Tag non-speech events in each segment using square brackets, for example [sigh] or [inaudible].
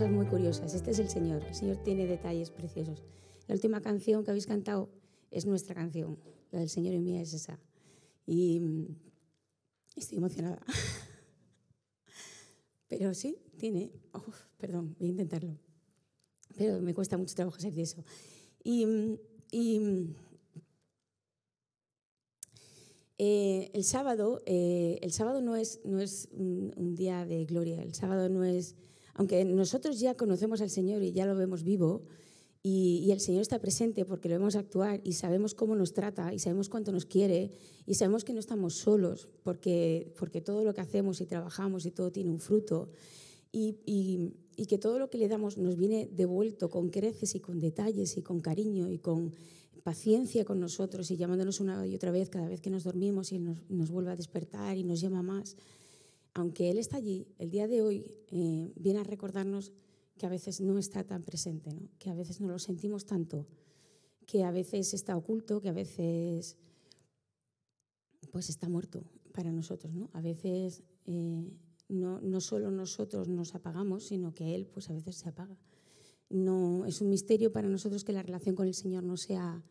muy curiosas. Este es el Señor, el Señor tiene detalles preciosos. La última canción que habéis cantado es nuestra canción, la del Señor y mía es esa. Y mm, estoy emocionada. [laughs] Pero sí, tiene... perdón, voy a intentarlo. Pero me cuesta mucho trabajo hacer eso. Y, mm, mm, eh, el sábado, eh, el sábado no es, no es un, día de gloria, el sábado no es aunque nosotros ya conocemos al Señor y ya lo vemos vivo, y, el Señor está presente porque lo vemos actuar y sabemos cómo nos trata y sabemos cuánto nos quiere y sabemos que no estamos solos porque, porque todo lo que hacemos y trabajamos y todo tiene un fruto y, que todo lo que le damos nos viene devuelto con creces y con detalles y con cariño y con paciencia con nosotros y llamándonos una y otra vez cada vez que nos dormimos y nos, nos vuelve a despertar y nos llama más aunque Él está allí, el día de hoy eh, viene a recordarnos que a veces no está tan presente, que a veces no lo sentimos tanto, que a veces está oculto, que a veces pues está muerto para nosotros. ¿no? A veces eh, no, no, solo nosotros nos apagamos, sino que Él pues a veces se apaga. No, es un misterio para nosotros que la relación con el Señor no sea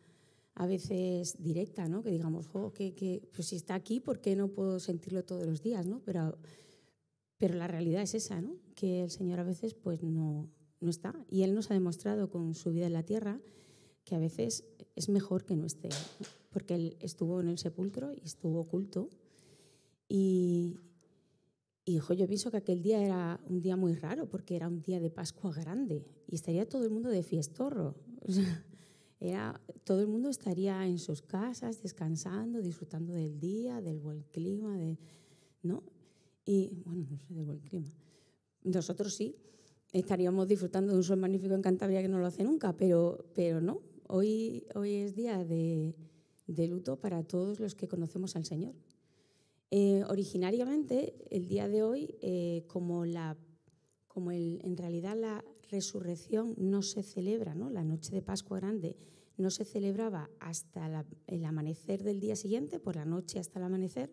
a veces directa, ¿no? Que digamos, que, pues si está aquí, ¿por qué no puedo sentirlo todos los días, ¿no? Pero, pero la realidad es esa, ¿no? Que el Señor a veces pues no, no está. Y Él nos ha demostrado con su vida en la tierra que a veces es mejor que no esté, porque Él estuvo en el sepulcro y estuvo oculto. Y, y yo pienso que aquel día era un día muy raro, porque era un día de Pascua grande y estaría todo el mundo de fiestorro todo el mundo estaría en sus casas, descansando, disfrutando del día, del buen clima, de, ¿no? Y, bueno, del buen clima. Nosotros sí, estaríamos disfrutando de un sol magnífico en Cantabria que no lo hace nunca, pero, pero no. Hoy, hoy es día de, de luto para todos los que conocemos al Señor. Eh, originariamente, el día de hoy, eh, como, la, como el, en realidad la resurrección no se celebra, ¿no? la noche de Pascua Grande no se celebraba hasta el amanecer del día siguiente, por la noche hasta el amanecer,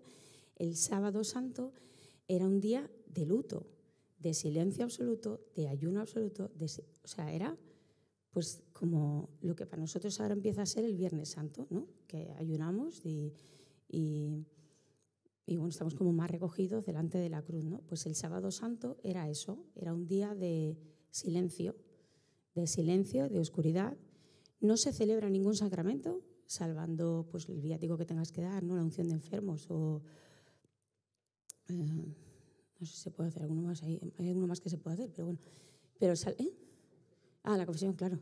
el sábado santo era un día de luto, de silencio absoluto, de ayuno absoluto, o sea, era pues como lo que para nosotros ahora empieza a ser el Viernes Santo, ¿no? Que ayunamos y, estamos como más recogidos delante de la cruz, ¿no? Pues el sábado santo era eso, era un día de silencio, de silencio, de oscuridad, no se celebra ningún sacramento, salvando pues, el viático que tengas que dar, ¿no? la unción de enfermos o... Eh, no sé si se puede hacer alguno más Hay alguno más que se puede hacer, pero bueno. Pero sale, ¿eh? Ah, la confesión, claro.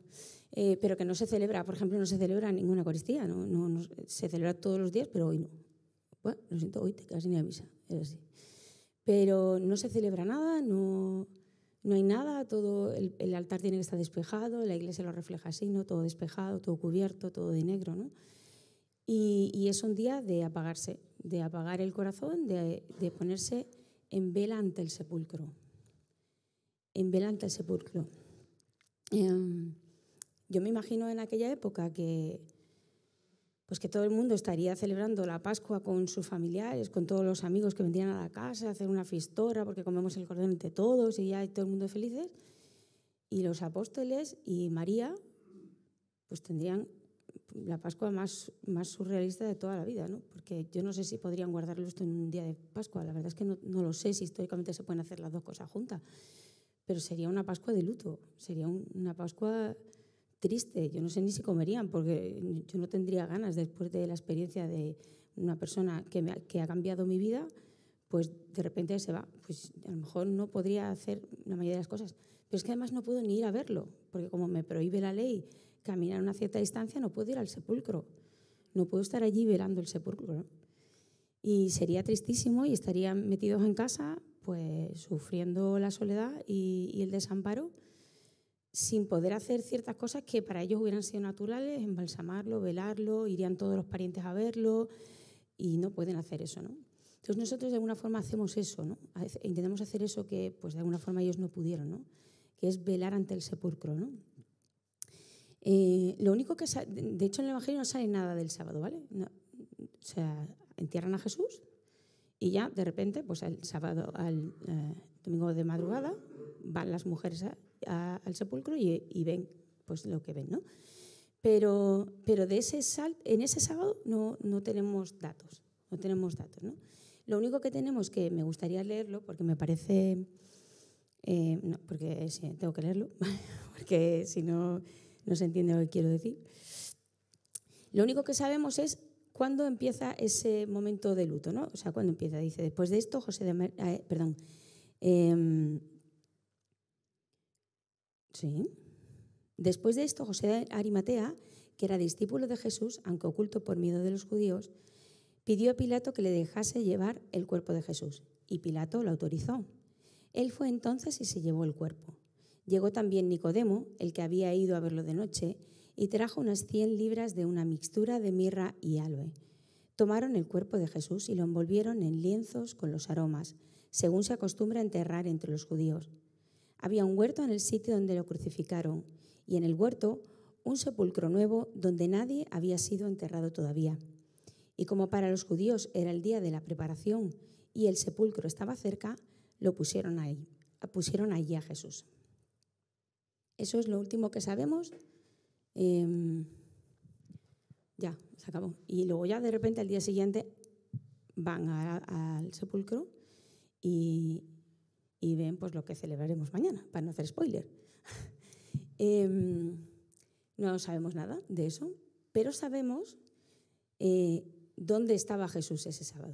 Eh, pero que no se celebra, por ejemplo, no se celebra ninguna Eucaristía. ¿no? No, se celebra todos los días, pero hoy no. Bueno, lo siento, hoy te casi ni avisa, Pero no se celebra nada, no no hay nada, todo el, altar tiene que estar despejado, la iglesia lo refleja así, ¿no? todo despejado, todo cubierto, todo de negro. ¿no? Y, es un día de apagarse, de apagar el corazón, de, ponerse en vela ante el sepulcro. En vela ante el sepulcro. Em, yo me imagino en aquella época que pues que todo el mundo estaría celebrando la Pascua con sus familiares, con todos los amigos que vendrían a la casa, hacer una fistora porque comemos el cordón entre todos y ya hay todo el mundo felices. Y los apóstoles y María pues tendrían la Pascua más, más surrealista de toda la vida, ¿no? Porque yo no sé si podrían guardarlo esto en un día de Pascua. La verdad es que no, lo sé si históricamente se pueden hacer las dos cosas juntas. Pero sería una Pascua de luto, sería una Pascua triste. Yo no sé ni si comerían, porque yo no tendría ganas después de la experiencia de una persona que, ha, cambiado mi vida, pues de repente se va. Pues a lo mejor no podría hacer la mayoría de las cosas. Pero es que además no puedo ni ir a verlo, porque como me prohíbe la ley caminar una cierta distancia, no puedo ir al sepulcro. No puedo estar allí velando el sepulcro. Y sería tristísimo y estarían metidos en casa, pues sufriendo la soledad y el desamparo sin poder hacer ciertas cosas que para ellos hubieran sido naturales, embalsamarlo, velarlo, irían todos los parientes a verlo y no pueden hacer eso, ¿no? Entonces nosotros de alguna forma hacemos eso, ¿no? Intentamos hacer eso que pues de alguna forma ellos no pudieron, Que es velar ante el sepulcro, ¿no? Eh, lo único que de hecho en el Evangelio no sale nada del sábado, ¿vale? o sea, entierran a Jesús y ya de repente, pues el sábado, al eh, domingo de madrugada, van las mujeres a al sepulcro y, ven pues lo que ven, ¿no? Pero, pero de ese en ese sábado no, no tenemos datos, no tenemos datos, ¿no? Lo único que tenemos que me gustaría leerlo porque me parece, eh, no, porque tengo que leerlo, [laughs] porque si no no se entiende lo que quiero decir. Lo único que sabemos es cuándo empieza ese momento de luto, ¿no? O sea, cuándo empieza. Dice, después de esto, José de, eh, perdón, em, Sí. Después de esto, José de Arimatea, que era discípulo de Jesús, aunque oculto por miedo de los judíos, pidió a Pilato que le dejase llevar el cuerpo de Jesús, y Pilato lo autorizó. Él fue entonces y se llevó el cuerpo. Llegó también Nicodemo, el que había ido a verlo de noche, y trajo unas 100 libras de una mixtura de mirra y aloe. Tomaron el cuerpo de Jesús y lo envolvieron en lienzos con los aromas, según se acostumbra enterrar entre los judíos. Había un huerto en el sitio donde lo crucificaron y en el huerto un sepulcro nuevo donde nadie había sido enterrado todavía. Y como para los judíos era el día de la preparación y el sepulcro estaba cerca, lo pusieron ahí, pusieron allí a Jesús. Eso es lo último que sabemos. Em, ya, se acabó. Y luego ya de repente al día siguiente van al sepulcro y, y ven pues, lo que celebraremos mañana, para no hacer spoiler. [laughs] Em, no sabemos nada de eso, pero sabemos eh, dónde estaba Jesús ese sábado.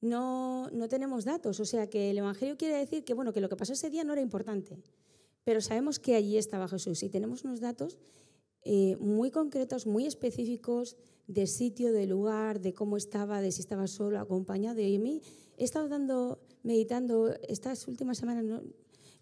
No, no tenemos datos, o sea que el Evangelio quiere decir que, bueno, que lo que pasó ese día no era importante, pero sabemos que allí estaba Jesús y tenemos unos datos eh, muy concretos, muy específicos de sitio, de lugar, de cómo estaba, de si estaba solo, acompañado. Y a mí he estado dando, meditando estas últimas semanas,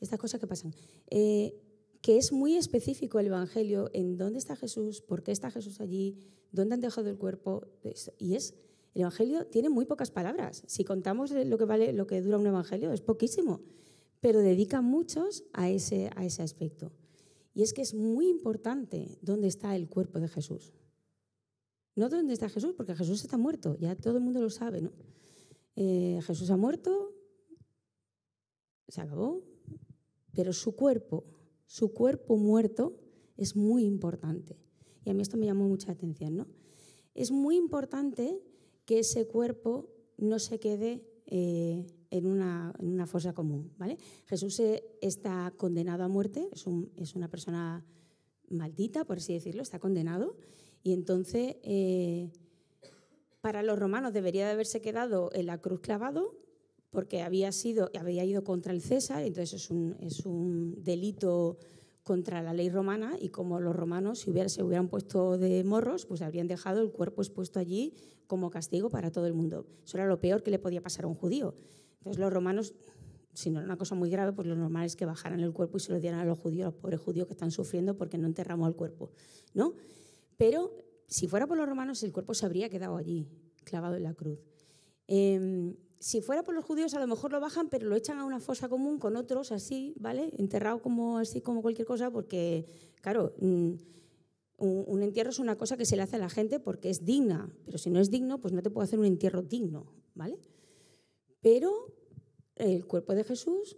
estas cosas que pasan, eh, que es muy específico el Evangelio en dónde está Jesús, por qué está Jesús allí, dónde han dejado el cuerpo. Pues, y es, el Evangelio tiene muy pocas palabras. Si contamos lo que, vale, lo que dura un Evangelio, es poquísimo, pero dedica muchos a ese, a ese aspecto. Y es que es muy importante dónde está el cuerpo de Jesús. No dónde está Jesús, porque Jesús está muerto, ya todo el mundo lo sabe, ¿no? Eh, Jesús ha muerto, se acabó, pero su cuerpo, su cuerpo muerto es muy importante. Y a mí esto me llamó mucha atención, ¿no? Es muy importante que ese cuerpo no se quede eh, en una, fosa común. ¿vale? Jesús está condenado a muerte, es, una persona maldita, por así decirlo, está condenado. Y entonces, eh, para los romanos debería de haberse quedado en la cruz clavado, porque había, sido, había ido contra el César, entonces es un, delito contra la ley romana y como los romanos si hubiera, se hubieran puesto de morros, pues habrían dejado el cuerpo expuesto allí como castigo para todo el mundo. Eso era lo peor que le podía pasar a un judío. Entonces los romanos, si no era una cosa muy grave, pues lo normal es que bajaran el cuerpo y se lo dieran a los judíos, a los pobres judíos que están sufriendo porque no enterramos al cuerpo, ¿no? Pero si fuera por los romanos, el cuerpo se habría quedado allí, clavado en la cruz. Em, si fuera por los judíos, a lo mejor lo bajan, pero lo echan a una fosa común con otros así, ¿vale? Enterrado como así, como cualquier cosa, porque, claro, mm, un, un, entierro es una cosa que se le hace a la gente porque es digna, pero si no es digno, pues no te puedo hacer un entierro digno, ¿vale? Pero el cuerpo de Jesús,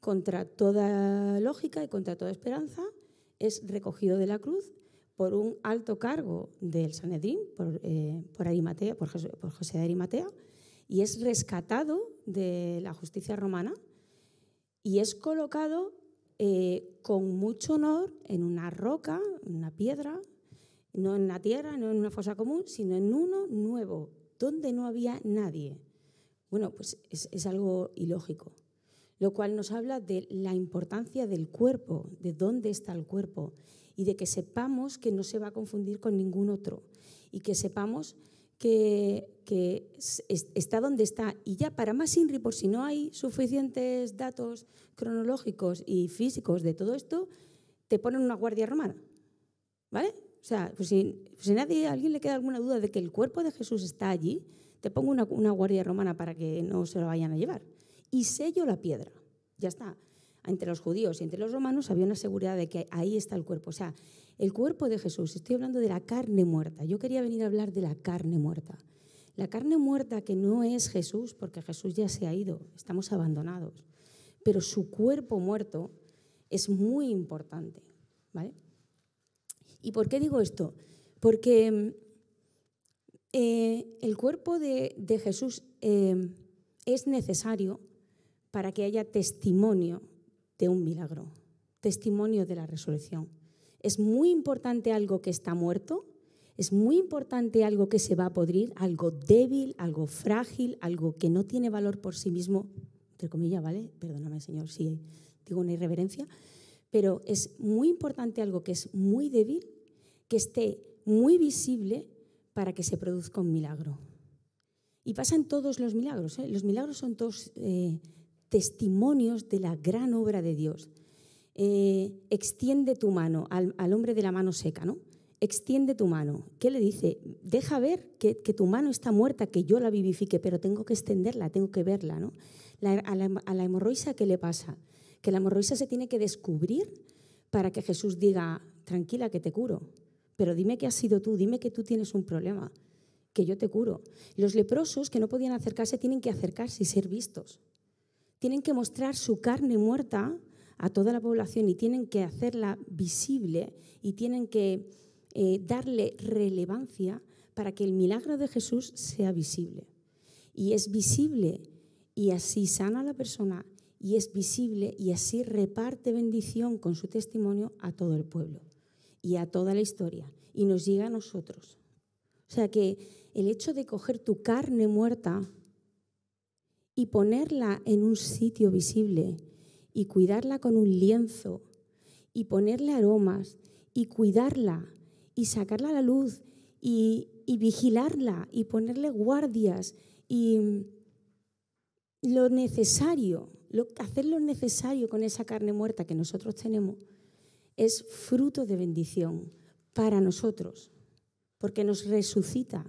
contra toda lógica y contra toda esperanza, es recogido de la cruz por un alto cargo del Sanedrín, por, eh, por, José, de Arimatea, y es rescatado de la justicia romana y es colocado eh, con mucho honor en una roca, una piedra, no en la tierra, no en una fosa común, sino en uno nuevo, donde no había nadie. Bueno, pues es, algo ilógico, lo cual nos habla de la importancia del cuerpo, de dónde está el cuerpo y de que sepamos que no se va a confundir con ningún otro y que sepamos que, está donde está. Y ya para más INRI, por si no hay suficientes datos cronológicos y físicos de todo esto, te ponen una guardia romana. ¿Vale? O sea, pues si, nadie, a alguien le queda alguna duda de que el cuerpo de Jesús está allí, te pongo una, guardia romana para que no se lo vayan a llevar. Y sello la piedra. Ya está. Entre los judíos y entre los romanos había una seguridad de que ahí está el cuerpo. O sea, el cuerpo de Jesús, estoy hablando de la carne muerta. Yo quería venir a hablar de la carne muerta. La carne muerta que no es Jesús, porque Jesús ya se ha ido, estamos abandonados. Pero su cuerpo muerto es muy importante. ¿vale? ¿Y por qué digo esto? Porque mm, eh, el cuerpo de, Jesús eh, es necesario para que haya testimonio de un milagro, testimonio de la resurrección. Es muy importante algo que está muerto, es muy importante algo que se va a podrir, algo débil, algo frágil, algo que no tiene valor por sí mismo, entre comillas, ¿vale? Perdóname, Señor, si digo una irreverencia, pero es muy importante algo que es muy débil, que esté muy visible para que se produzca un milagro. Y pasan todos los milagros. ¿eh? Los milagros son todos eh, testimonios de la gran obra de Dios. Eh, extiende tu mano al, hombre de la mano seca, ¿no? Extiende tu mano. ¿Qué le dice? Deja ver que, tu mano está muerta, que yo la vivifique, pero tengo que extenderla, tengo que verla, ¿no? a, la, a la ¿qué le pasa? Que la hemorroisa se tiene que descubrir para que Jesús diga, tranquila, que te curo pero dime que has sido tú, dime que tú tienes un problema, que yo te curo. Los leprosos que no podían acercarse tienen que acercarse y ser vistos. Tienen que mostrar su carne muerta a toda la población y tienen que hacerla visible y tienen que eh, darle relevancia para que el milagro de Jesús sea visible. Y es visible y así sana a la persona y es visible y así reparte bendición con su testimonio a todo el pueblo y a toda la historia y nos llega a nosotros. O sea que el hecho de coger tu carne muerta y ponerla en un sitio visible y cuidarla con un lienzo y ponerle aromas y cuidarla y sacarla a la luz y, vigilarla y ponerle guardias y lo necesario, hacer lo necesario con esa carne muerta que nosotros tenemos es fruto de bendición para nosotros, porque nos resucita,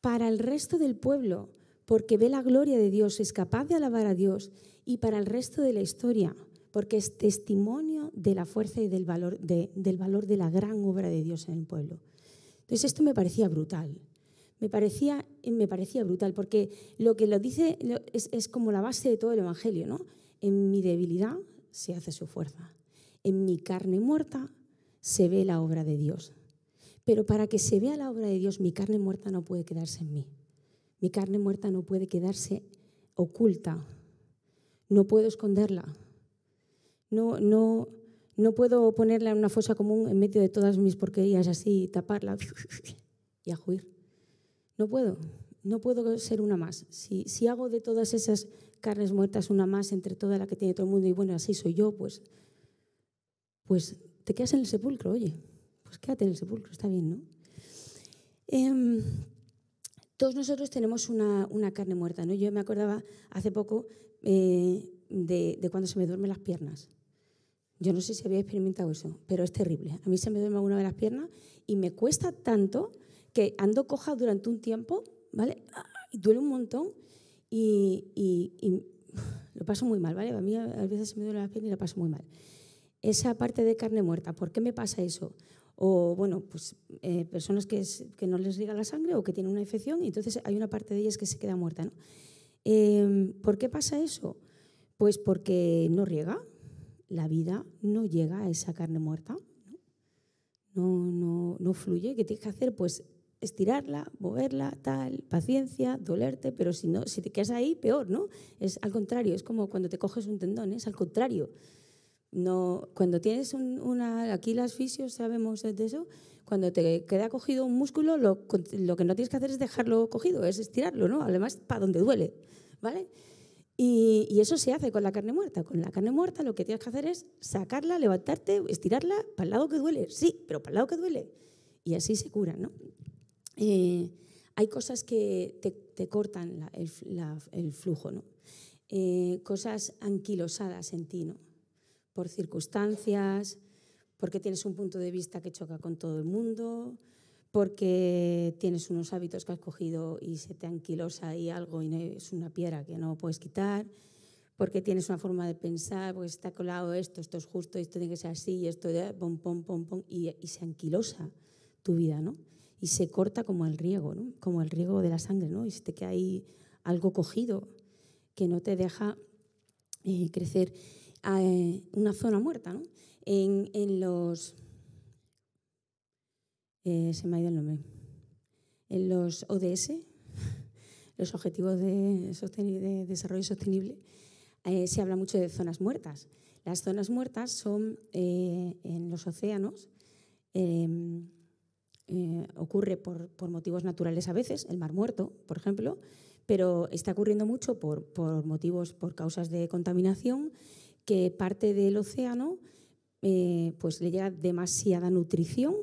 para el resto del pueblo, porque ve la gloria de Dios, es capaz de alabar a Dios, y para el resto de la historia, porque es testimonio de la fuerza y del valor de, del valor de la gran obra de Dios en el pueblo. Entonces esto me parecía brutal. Me parecía, me parecía brutal, porque lo que lo dice es, es como la base de todo el Evangelio, ¿no? En mi debilidad se hace su fuerza. En mi carne muerta se ve la obra de Dios. Pero para que se vea la obra de Dios, mi carne muerta no puede quedarse en mí. Mi carne muerta no puede quedarse oculta. No puedo esconderla. No, no, no puedo ponerla en una fosa común en medio de todas mis porquerías así, taparla [laughs] y a No puedo, no puedo ser una más. Si, si hago de todas esas carnes muertas una más entre toda la que tiene todo el mundo y bueno, así soy yo, pues pues te quedas en el sepulcro, oye, pues quédate en el sepulcro, está bien, ¿no? Em, todos nosotros tenemos una, carne muerta, ¿no? Yo me acordaba hace poco eh, de, cuando se me duermen las piernas. Yo no sé si había experimentado eso, pero es terrible. A mí se me duerme alguna de las piernas y me cuesta tanto que ando coja durante un tiempo, ¿vale? Y duele un montón y, lo paso muy mal, ¿vale? A mí a veces se me duelen las piernas y lo paso muy mal esa parte de carne muerta, ¿por qué me pasa eso? O, bueno, pues eh, personas que, no les llega la sangre o que tienen una infección y entonces hay una parte de ellas que se queda muerta, ¿no? Em, ¿Por qué pasa eso? Pues porque no riega, la vida no llega a esa carne muerta, no, no, no fluye. ¿Qué tienes que hacer? Pues estirarla, moverla, tal, paciencia, dolerte, pero si no, si te quedas ahí, peor, ¿no? Es al contrario, es como cuando te coges un tendón, ¿eh? es al contrario. No, cuando tienes una, aquí las fisios sabemos de eso, cuando te queda cogido un músculo, lo, que no tienes que hacer es dejarlo cogido, es estirarlo, ¿no? Además, para donde duele, ¿vale? Y, eso se hace con la carne muerta. Con la carne muerta lo que tienes que hacer es sacarla, levantarte, estirarla para el lado que duele, sí, pero para el lado que duele. Y así se cura, ¿no? Eh, hay cosas que te, cortan el, flujo, ¿no? Eh, cosas anquilosadas en ti, ¿no? por circunstancias, porque tienes un punto de vista que choca con todo el mundo, porque tienes unos hábitos que has cogido y se te anquilosa ahí algo y es una piedra que no puedes quitar, porque tienes una forma de pensar, pues está colado esto, esto es justo, esto tiene que ser así, y esto y, se anquilosa tu vida, ¿no? Y se corta como el riego, ¿no? Como el riego de la sangre, ¿no? Y se te queda algo cogido que no te deja eh, crecer. Eh, una zona muerta, En, los... Eh, se me ha el nombre. En los ODS, [laughs] los Objetivos de, Desarrollo Sostenible, eh, se habla mucho de zonas muertas. Las zonas muertas son en los océanos, em, ocurre por, motivos naturales a veces, el mar muerto, por ejemplo, pero está ocurriendo mucho por, por, motivos, por causas de contaminación que parte del océano eh, pues le llega demasiada nutrición,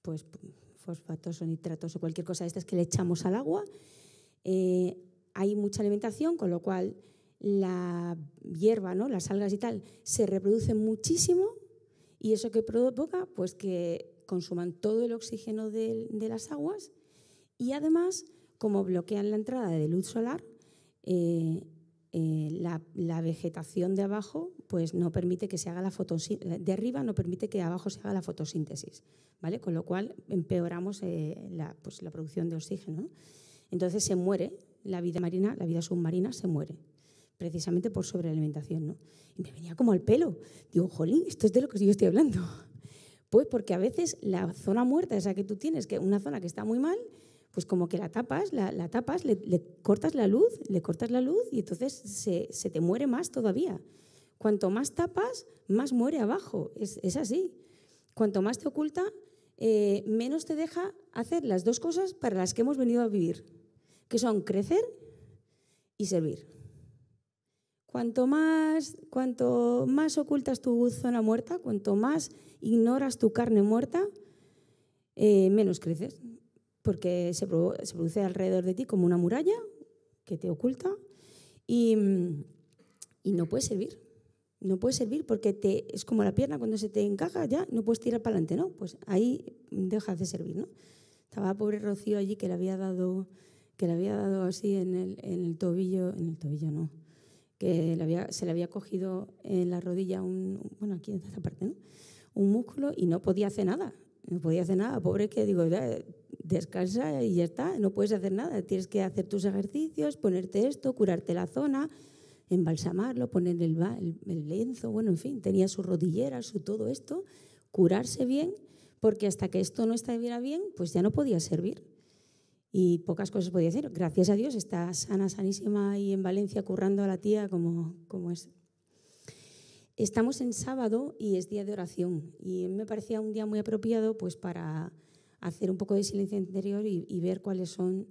pues fosfatos o nitratos o cualquier cosa de estas que le echamos al agua. Eh, hay mucha alimentación, con lo cual la hierba, ¿no? las algas y tal, se reproducen muchísimo y eso que provoca pues que consuman todo el oxígeno de, las aguas y además, como bloquean la entrada de luz solar, eh, eh, la, vegetación de abajo pues no permite que se haga la fotosíntesis, eh, de arriba no permite que abajo se haga la fotosíntesis, ¿vale? Con lo cual empeoramos eh, pues, la, producción de oxígeno. Entonces se muere la vida marina, la vida submarina se muere precisamente por sobrealimentación, ¿no? Y me venía como al pelo. Digo, jolín, esto es de lo que yo estoy hablando. [laughs] Pues porque a veces la zona muerta, esa que tú tienes, que una zona que está muy mal, pues como que la tapas, la, tapas, le, cortas la luz, le cortas la luz y entonces se, te muere más todavía. Cuanto más tapas, más muere abajo, es, así. Cuanto más te oculta, eh, menos te deja hacer las dos cosas para las que hemos venido a vivir, que son crecer y servir. Cuanto más, cuanto más ocultas tu zona muerta, cuanto más ignoras tu carne muerta, eh, menos creces porque se, produce alrededor de ti como una muralla que te oculta y, y no puede servir. No puede servir porque te, es como la pierna cuando se te encaja ya, no puedes tirar para adelante, ¿no? Pues ahí dejas de servir, ¿no? Estaba pobre Rocío allí que le había dado, que le había dado así en el, en el tobillo, en el tobillo no, que le había, se le había cogido en la rodilla un, bueno, aquí en esta parte, ¿no? Un músculo y no podía hacer nada. No podía hacer nada, pobre que digo, descansa y ya está, no puedes hacer nada, tienes que hacer tus ejercicios, ponerte esto, curarte la zona, embalsamarlo, poner el, el, lienzo, bueno, en fin, tenía su rodillera, su todo esto, curarse bien, porque hasta que esto no estuviera bien, pues ya no podía servir y pocas cosas podía hacer. Gracias a Dios está sana, sanísima y en Valencia currando a la tía como, como es estamos en sábado y es día de oración y me parecía un día muy apropiado pues para hacer un poco de silencio interior y, ver cuáles son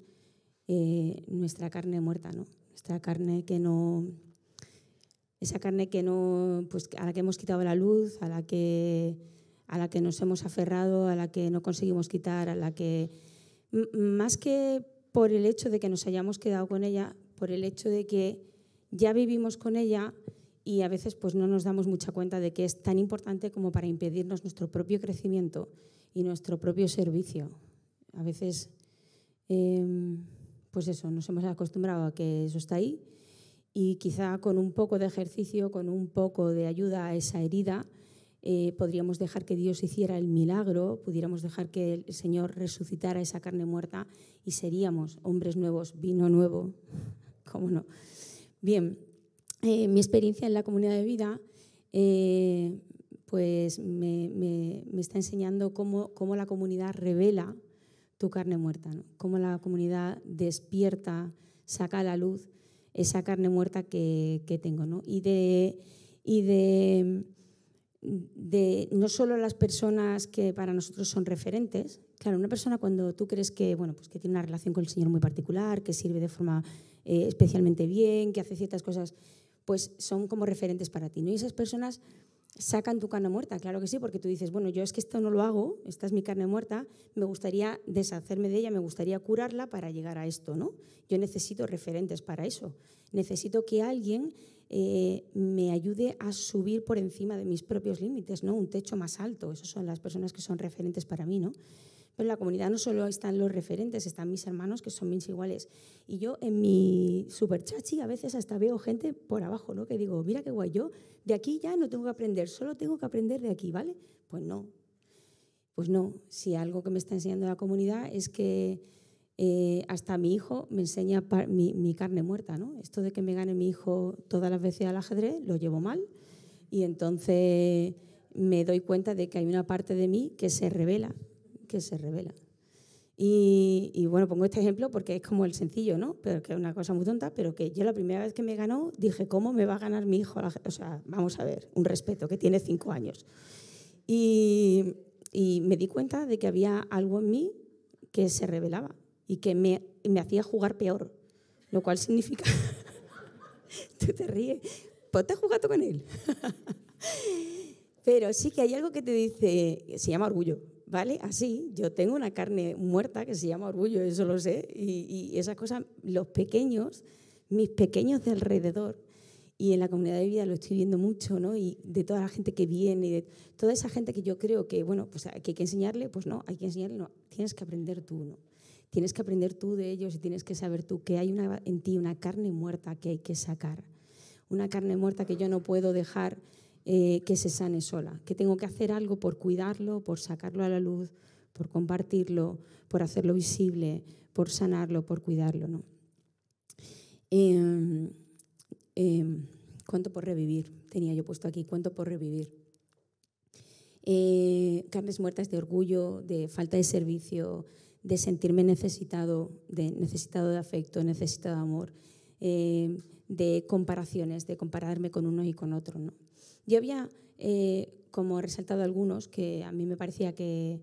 eh, nuestra carne muerta, ¿no? Nuestra carne que no esa carne que no pues a la que hemos quitado la luz, a la que a la que nos hemos aferrado, a la que no conseguimos quitar, a la que más que por el hecho de que nos hayamos quedado con ella, por el hecho de que ya vivimos con ella, y a veces pues no nos damos mucha cuenta de que es tan importante como para impedirnos nuestro propio crecimiento y nuestro propio servicio. A veces, em, pues eso, nos hemos acostumbrado a que eso está ahí y quizá con un poco de ejercicio, con un poco de ayuda a esa herida, eh, podríamos dejar que Dios hiciera el milagro, pudiéramos dejar que el Señor resucitara esa carne muerta y seríamos hombres nuevos, vino nuevo, [laughs] cómo no. Bien, eh, mi experiencia en la comunidad de vida eh, pues me, está enseñando cómo, cómo, la comunidad revela tu carne muerta, ¿no? cómo la comunidad despierta, saca a la luz esa carne muerta que, tengo. Y, de, y de, de, no solo las personas que para nosotros son referentes, claro, una persona cuando tú crees que, bueno, pues que tiene una relación con el Señor muy particular, que sirve de forma eh, especialmente bien, que hace ciertas cosas pues son como referentes para ti. ¿no? Y esas personas sacan tu carne muerta, claro que sí, porque tú dices, bueno, yo es que esto no lo hago, esta es mi carne muerta, me gustaría deshacerme de ella, me gustaría curarla para llegar a esto, ¿no? Yo necesito referentes para eso, necesito que alguien eh, me ayude a subir por encima de mis propios límites, ¿no? Un techo más alto, esas son las personas que son referentes para mí, ¿no? Pero en la comunidad no solo están los referentes, están mis hermanos que son mis iguales. Y yo en mi superchachi a veces hasta veo gente por abajo, ¿no? Que digo, mira qué guay, yo de aquí ya no tengo que aprender, solo tengo que aprender de aquí, ¿vale? Pues no. Pues no, si algo que me está enseñando la comunidad es que eh, hasta mi hijo me enseña mi, mi, carne muerta, ¿no? Esto de que me gane mi hijo todas las veces al ajedrez, lo llevo mal y entonces me doy cuenta de que hay una parte de mí que se revela que se revelan. Y, bueno, pongo este ejemplo porque es como el sencillo, ¿no? Pero que es una cosa muy tonta, pero que yo la primera vez que me ganó dije, ¿cómo me va a ganar mi hijo? O sea, vamos a ver, un respeto, que tiene cinco años. Y, me di cuenta de que había algo en mí que se revelaba y que me, me hacía jugar peor, lo cual significa... [laughs] Tú te ríes, pues te has jugado con él. [laughs] pero sí que hay algo que te dice, se llama orgullo, ¿vale? Así, yo tengo una carne muerta que se llama orgullo, eso lo sé, y, y esas cosas, los pequeños, mis pequeños de alrededor, y en la comunidad de vida lo estoy viendo mucho, ¿no? Y de toda la gente que viene, y de toda esa gente que yo creo que, bueno, pues ah, hay que enseñarle, pues no, hay que enseñarle, no, tienes que aprender tú, ¿no? Tienes que aprender tú de ellos y tienes que saber tú que hay una, en ti una carne muerta que hay que sacar, una carne muerta que yo no puedo dejar eh, que se sane sola, que tengo que hacer algo por cuidarlo, por sacarlo a la luz, por compartirlo, por hacerlo visible, por sanarlo, por cuidarlo. ¿no? Em, em, ¿Cuánto por revivir? Tenía yo puesto aquí, ¿cuánto por revivir? Eh, carnes muertas de orgullo, de falta de servicio, de sentirme necesitado, de necesitado de afecto, necesitado de amor, eh, de comparaciones, de compararme con uno y con otro, ¿no? Yo había, eh, como he resaltado algunos, que a mí me parecía que,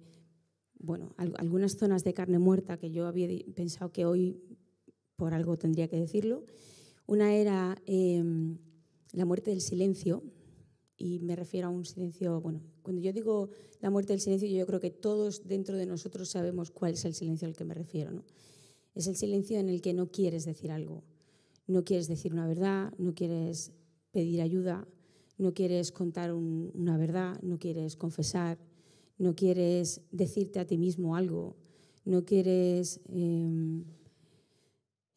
bueno, algunas zonas de carne muerta que yo había pensado que hoy por algo tendría que decirlo. Una era em, la muerte del silencio, y me refiero a un silencio, bueno, cuando yo digo la muerte del silencio, yo creo que todos dentro de nosotros sabemos cuál es el silencio al que me refiero, ¿no? Es el silencio en el que no quieres decir algo, no quieres decir una verdad, no quieres pedir ayuda, no quieres contar una verdad, no quieres confesar, no quieres decirte a ti mismo algo, no quieres em,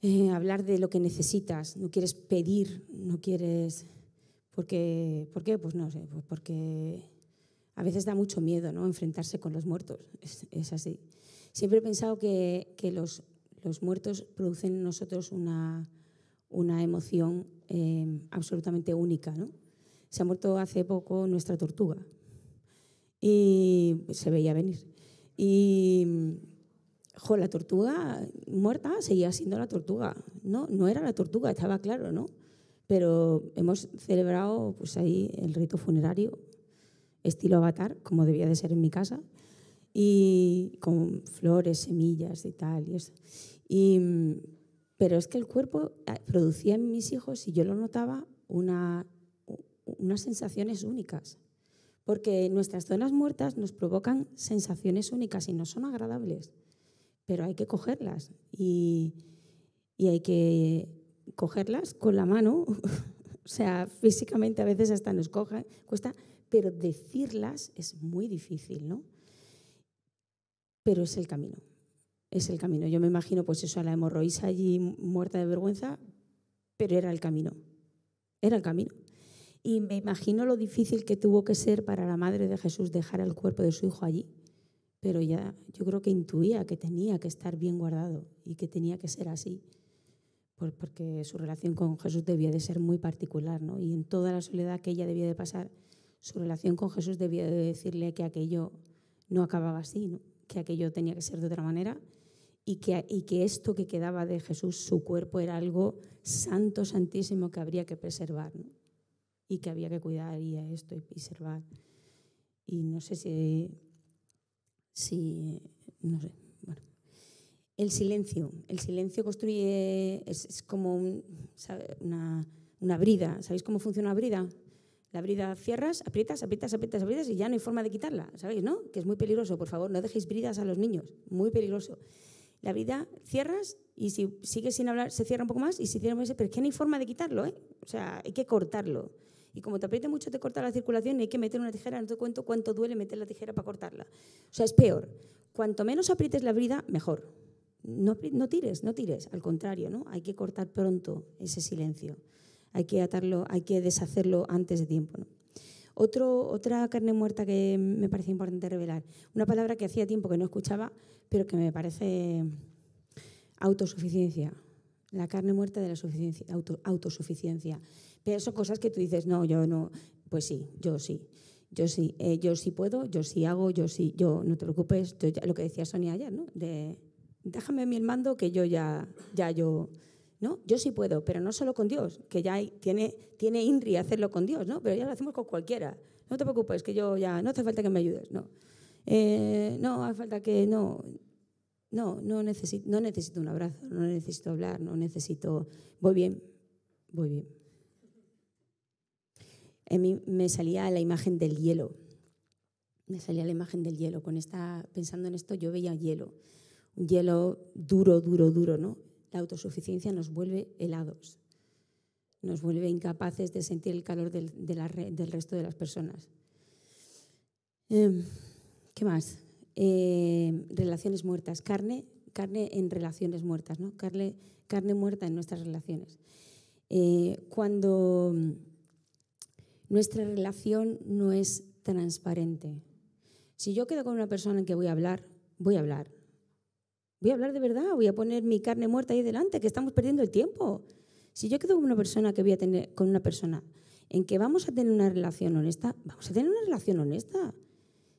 eh, hablar de lo que necesitas, no quieres pedir, no quieres... Porque, ¿Por qué? Pues no sé, pues porque a veces da mucho miedo ¿no? enfrentarse con los muertos, [laughs] es, así. Siempre he pensado que, los, muertos producen en nosotros una, emoción em, absolutamente única, ¿no? se ha muerto hace poco nuestra tortuga. Y se veía venir. Y jo, la tortuga muerta seguía siendo la tortuga. No, no era la tortuga, estaba claro, ¿no? Pero hemos celebrado pues, ahí el rito funerario, estilo avatar, como debía de ser en mi casa, y con flores, semillas y tal. pero es que el cuerpo eh, producía en mis hijos, y yo lo notaba, una unas sensaciones únicas, porque nuestras zonas muertas nos provocan sensaciones únicas y no son agradables, pero hay que cogerlas y, hay que cogerlas con la mano, [laughs] o sea, físicamente a veces hasta nos cuesta, pero decirlas es muy difícil, ¿no? Pero es el camino, es el camino. Yo me imagino pues eso a la hemorroísa allí muerta de vergüenza, pero era el camino, era el camino. Y me imagino lo difícil que tuvo que ser para la madre de Jesús dejar el cuerpo de su hijo allí. Pero ya yo creo que intuía que tenía que estar bien guardado y que tenía que ser así. Porque su relación con Jesús debía de ser muy particular, ¿no? Y en toda la soledad que ella debía de pasar, su relación con Jesús debía de decirle que aquello no acababa así, ¿no? que aquello tenía que ser de otra manera y que, y que esto que quedaba de Jesús, su cuerpo, era algo santo, santísimo que habría que preservar y que había que cuidar y a esto y observar. Y no sé si, si no sé, bueno. El silencio, el silencio construye, es, como una, una brida. ¿Sabéis cómo funciona la brida? La brida cierras, aprietas, aprietas, aprietas, aprietas y ya no hay forma de quitarla, ¿sabéis, no? Que es muy peligroso, por favor, no dejéis bridas a los niños, muy peligroso. La brida cierras y si sigue sin hablar se cierra un poco más y si cierra un poco pero es que no hay forma de quitarlo, ¿eh? O sea, hay que cortarlo. Y como te apriete mucho, te corta la circulación y hay que meter una tijera. No te cuento cuánto duele meter la tijera para cortarla. O sea, es peor. Cuanto menos aprietes la brida, mejor. No, no tires, no tires. Al contrario, ¿no? Hay que cortar pronto ese silencio. Hay que atarlo, hay que deshacerlo antes de tiempo, ¿no? Otro, otra carne muerta que me parece importante revelar. Una palabra que hacía tiempo que no escuchaba, pero que me parece autosuficiencia. La carne muerta de la autosuficiencia que son cosas que tú dices, no, yo no, pues sí, yo sí. Yo sí, eh, yo sí puedo, yo sí hago, yo sí, yo no te preocupes, lo que decía Sonia ayer, ¿no? De, déjame mi el mando que yo ya, ya yo, ¿no? Yo sí puedo, pero no solo con Dios, que ya tiene, tiene INRI hacerlo con Dios, ¿no? Pero ya lo hacemos con cualquiera. No te preocupes, que yo ya, no hace falta que me ayudes, no. Eh, no, hace falta que, no, no, no, necesito, no necesito un abrazo, no necesito hablar, no necesito, voy bien, voy bien a mí me salía la imagen del hielo. Me salía la imagen del hielo. Con esta, pensando en esto, yo veía hielo. Un hielo duro, duro, duro, ¿no? La autosuficiencia nos vuelve helados. Nos vuelve incapaces de sentir el calor del, resto de las personas. Em, ¿Qué más? Em, relaciones muertas. Carne, carne en relaciones muertas, ¿no? Carne, muerta en nuestras relaciones. Eh, cuando nuestra relación no es transparente. Si yo quedo con una persona en que voy a hablar, voy a hablar. Voy a hablar de verdad, voy a poner mi carne muerta ahí delante, que estamos perdiendo el tiempo. Si yo quedo con una persona que voy a tener con una persona en que vamos a tener una relación honesta, vamos a tener una relación honesta.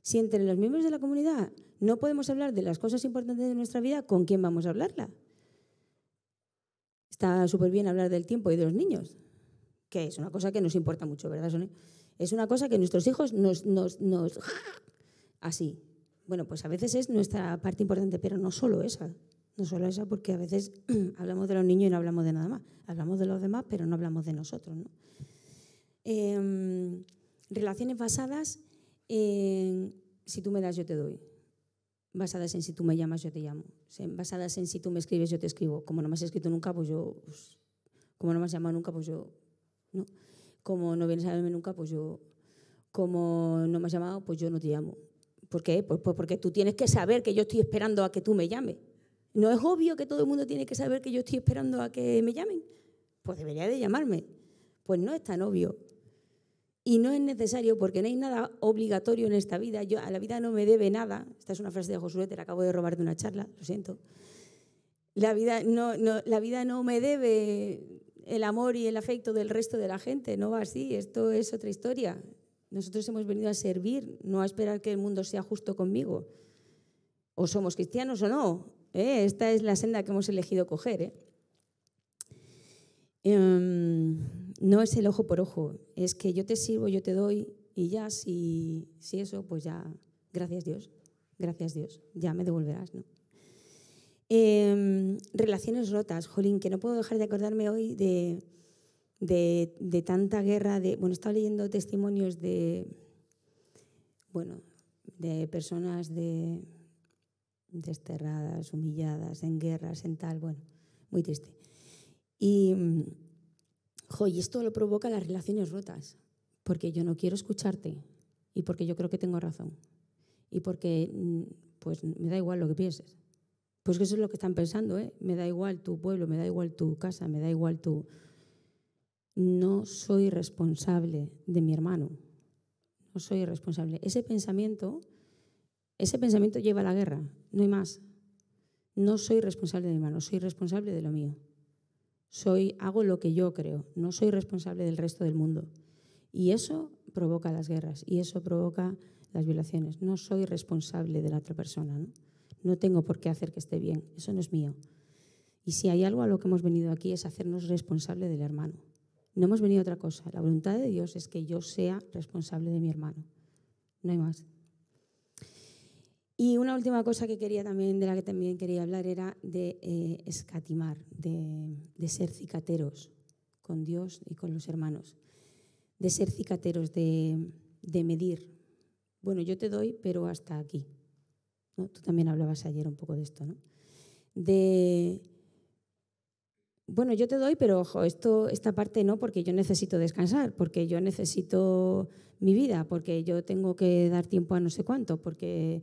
Si entre los miembros de la comunidad no podemos hablar de las cosas importantes de nuestra vida, ¿con quién vamos a hablarla? Está súper bien hablar del tiempo y de los niños, que es una cosa que nos importa mucho, ¿verdad, Sonia? Es una cosa que nuestros hijos nos, Así. Bueno, pues a veces es nuestra parte importante, pero no solo esa. No solo esa, porque a veces [clears throat] hablamos de los niños y no hablamos de nada más. Hablamos de los demás, pero no hablamos de nosotros, ¿no? Em, relaciones basadas en si tú me das, yo te doy. Basadas en si tú me llamas, yo te llamo. Basadas en si tú me escribes, yo te escribo. Como no me has escrito nunca, pues yo... Pues, como no me has llamado nunca, pues yo ¿no? Como no vienes a verme nunca, pues yo, como no me has llamado, pues yo no te llamo. ¿Por qué? Pues, pues, porque tú tienes que saber que yo estoy esperando a que tú me llames. ¿No es obvio que todo el mundo tiene que saber que yo estoy esperando a que me llamen? Pues debería de llamarme. Pues no es tan obvio. Y no es necesario porque no hay nada obligatorio en esta vida. Yo a la vida no me debe nada. Esta es una frase de Josué, te la acabo de robar de una charla, lo siento. La vida no, la vida no me debe el amor y el afecto del resto de la gente. No va así, esto es otra historia. Nosotros hemos venido a servir, no a esperar que el mundo sea justo conmigo. O somos cristianos o no. ¿eh? Esta es la senda que hemos elegido coger. ¿eh? Em, no es el ojo por ojo, es que yo te sirvo, yo te doy y ya, si, si eso, pues ya, gracias Dios, gracias Dios, ya me devolverás. ¿no? Em, relaciones rotas, Jolín, que no puedo dejar de acordarme hoy de, tanta guerra. De, bueno, estaba leyendo testimonios de, bueno, de personas de, desterradas, humilladas, en guerras, en tal, bueno, muy triste. Y, esto lo provoca las relaciones rotas, porque yo no quiero escucharte y porque yo creo que tengo razón y porque mm, pues me da igual lo que pienses pues eso es lo que están pensando, ¿eh? Me da igual tu pueblo, me da igual tu casa, me da igual tu... No soy responsable de mi hermano, no soy responsable. Ese pensamiento, ese pensamiento lleva a la guerra, no hay más. No soy responsable de mi hermano, soy responsable de lo mío. Soy, hago lo que yo creo, no soy responsable del resto del mundo. Y eso provoca las guerras y eso provoca las violaciones. No soy responsable de la otra persona. ¿no? No tengo por qué hacer que esté bien, eso no es mío. Y si hay algo a lo que hemos venido aquí es hacernos responsable del hermano. No hemos venido a otra cosa. La voluntad de Dios es que yo sea responsable de mi hermano. No hay más. Y una última cosa que quería también, de la que también quería hablar, era de eh, escatimar, de, de ser cicateros con Dios y con los hermanos. De ser cicateros, de, de medir. Bueno, yo te doy, pero hasta aquí tú también hablabas ayer un poco de esto, ¿no? De, bueno, yo te doy, pero ojo, esta parte no, porque yo necesito descansar, porque yo necesito mi vida, porque yo tengo que dar tiempo a no sé cuánto, porque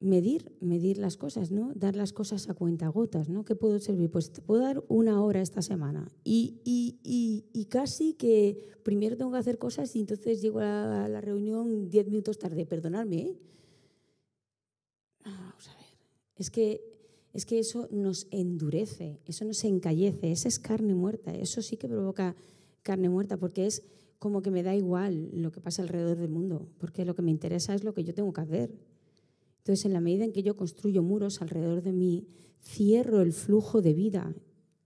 medir, medir las cosas, ¿no? Dar las cosas a gotas, ¿no? ¿Qué puedo servir? Pues te puedo dar una hora esta semana. Y, y, y casi que primero tengo que hacer cosas y entonces llego a la reunión diez minutos tarde. Perdonadme, ¿eh? vamos a ver, es que, es que eso nos endurece, eso nos encallece, esa es carne muerta, eso sí que provoca carne muerta, porque es como que me da igual lo que pasa alrededor del mundo, porque lo que me interesa es lo que yo tengo que hacer. Entonces, en la medida en que yo construyo muros alrededor de mí, cierro el flujo de vida,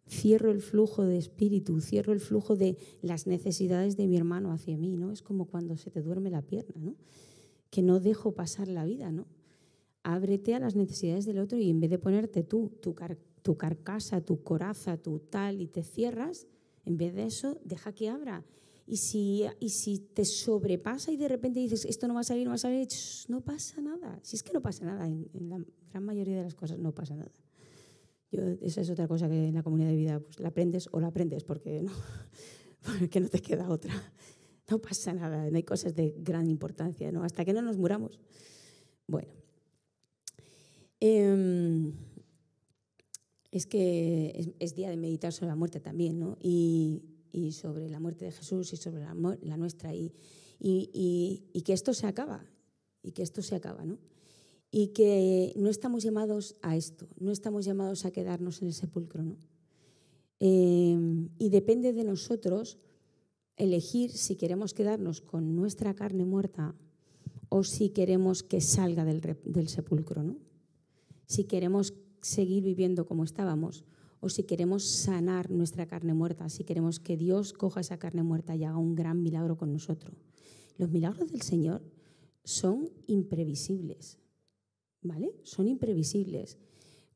cierro el flujo de espíritu, cierro el flujo de las necesidades de mi hermano hacia mí, ¿no? Es como cuando se te duerme la pierna, ¿no? Que no dejo pasar la vida, ¿no? ábrete a las necesidades del otro y en vez de ponerte tú, tu, tu carcasa, tu coraza, tu tal y te cierras, en vez de eso, deja que abra. Y si, y si te sobrepasa y de repente dices, esto no va a salir, no va a salir, no pasa nada. Si es que no pasa nada, en, la gran mayoría de las cosas no pasa nada. Yo, esa es otra cosa que en la comunidad de vida pues, la aprendes o la aprendes porque no, [laughs] porque no te queda otra. No pasa nada, no hay cosas de gran importancia, ¿no? hasta que no nos muramos. Bueno. Em, es que es, día de meditar sobre la muerte también, ¿no? Y, sobre la muerte de Jesús y sobre la, nuestra. Y, que esto se acaba, y que esto se acaba, ¿no? Y que no estamos llamados a esto, no estamos llamados a quedarnos en el sepulcro, ¿no? Em, y depende de nosotros elegir si queremos quedarnos con nuestra carne muerta o si queremos que salga del, del sepulcro, ¿no? si queremos seguir viviendo como estábamos o si queremos sanar nuestra carne muerta, si queremos que Dios coja esa carne muerta y haga un gran milagro con nosotros. Los milagros del Señor son imprevisibles, ¿vale? Son imprevisibles.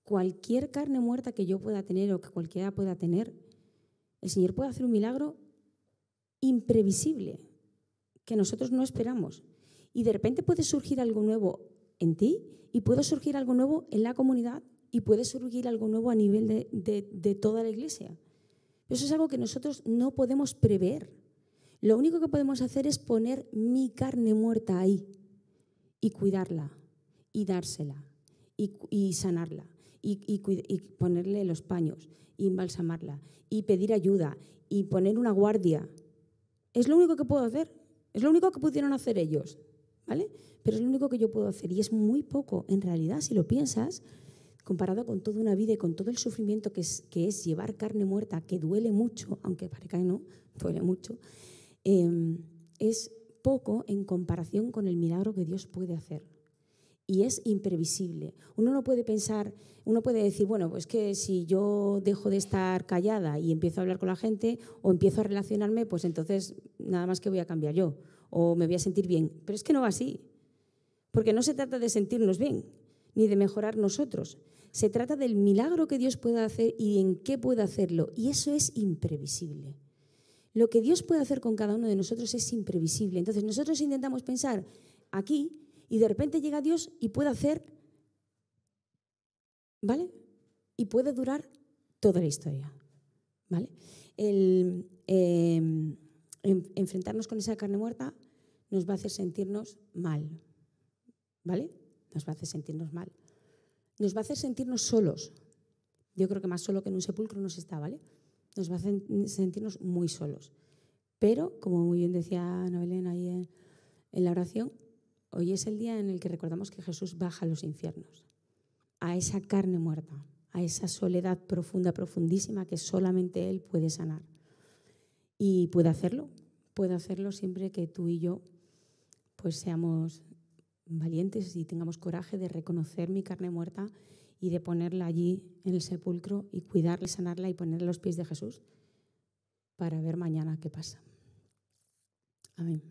Cualquier carne muerta que yo pueda tener o que cualquiera pueda tener, el Señor puede hacer un milagro imprevisible que nosotros no esperamos. Y de repente puede surgir algo nuevo en ti y puede surgir algo nuevo en la comunidad y puede surgir algo nuevo a nivel de, toda la iglesia. Eso es algo que nosotros no podemos prever. Lo único que podemos hacer es poner mi carne muerta ahí y cuidarla y dársela y, sanarla y, y, ponerle los paños y embalsamarla y pedir ayuda y poner una guardia. Es lo único que puedo hacer. Es lo único que pudieron hacer ellos. Pero es lo único que yo puedo hacer y es muy poco, en realidad, si lo piensas, comparado con toda una vida y con todo el sufrimiento que es, que es llevar carne muerta, que duele mucho, aunque parezca que no, [laughs] duele mucho, em, es poco en comparación con el milagro que Dios puede hacer. Y es imprevisible. Uno no puede pensar, uno puede decir, bueno, pues que si yo dejo de estar callada y empiezo a hablar con la gente o empiezo a relacionarme, pues entonces nada más que voy a cambiar yo o me voy a sentir bien. Pero es que no va así, porque no se trata de sentirnos bien, ni de mejorar nosotros. Se trata del milagro que Dios pueda hacer y en qué puede hacerlo. Y eso es imprevisible. Lo que Dios puede hacer con cada uno de nosotros es imprevisible. Entonces nosotros intentamos pensar aquí y de repente llega Dios y puede hacer, ¿vale? Y puede durar toda la historia, ¿vale? El, em, enfrentarnos con esa carne muerta nos va a hacer sentirnos mal, ¿vale? Nos va a hacer sentirnos mal. Nos va a hacer sentirnos solos. Yo creo que más solo que en un sepulcro nos está, ¿vale? Nos va a hacer sentirnos muy solos. Pero, como muy bien decía Ana ahí en la oración, hoy es el día en el que recordamos que Jesús baja a los infiernos, a esa carne muerta, a esa soledad profunda, profundísima que solamente Él puede sanar. Y puedo hacerlo, puedo hacerlo siempre que tú y yo pues seamos valientes y tengamos coraje de reconocer mi carne muerta y de ponerla allí en el sepulcro y cuidarla, sanarla y ponerla en los pies de Jesús para ver mañana qué pasa. Amén.